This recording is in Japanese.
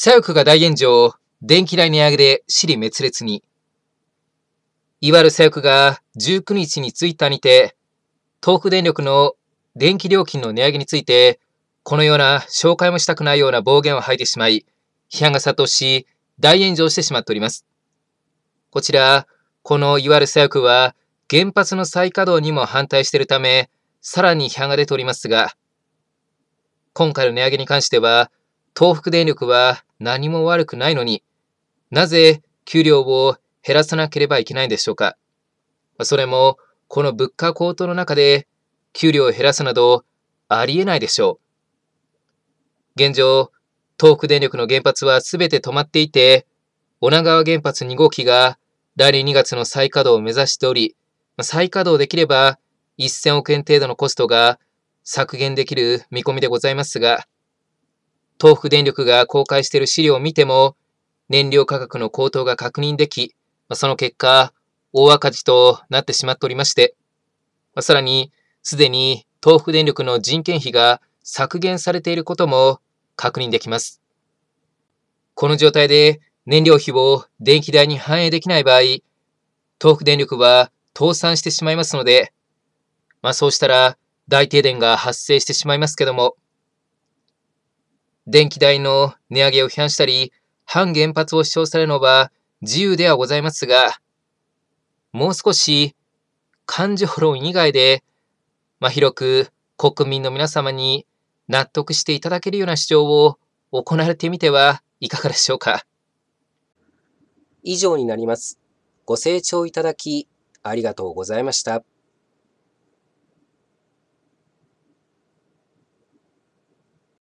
左翼が大炎上、電気代値上げでに滅裂に。いわゆる左翼が19日にツイッターにて、東北電力の電気料金の値上げについて、このような紹介もしたくないような暴言を吐いてしまい、批判が殺到し、大炎上してしまっております。こちら、このいわゆる左翼は、原発の再稼働にも反対しているため、さらに批判が出ておりますが、今回の値上げに関しては、東北電力は何も悪くないのに、なぜ給料を減らさなければいけないんでしょうか。それも、この物価高騰の中で、給料を減らすなど、ありえないでしょう。現状、東北電力の原発はすべて止まっていて、女川原発2号機が来年2月の再稼働を目指しており、再稼働できれば1000億円程度のコストが削減できる見込みでございますが、東北電力が公開している資料を見ても、燃料価格の高騰が確認でき、その結果、大赤字となってしまっておりまして、さらに、すでに東北電力の人件費が削減されていることも確認できます。この状態で燃料費を電気代に反映できない場合、東北電力は倒産してしまいますので、まあそうしたら大停電が発生してしまいますけども、電気代の値上げを批判したり、反原発を主張されるのは自由ではございますが、もう少し感情論以外で、まあ、広く国民の皆様に納得していただけるような主張を行われてみてはいかがでしょうか。以上になります。ご清聴いただきありがとうございました。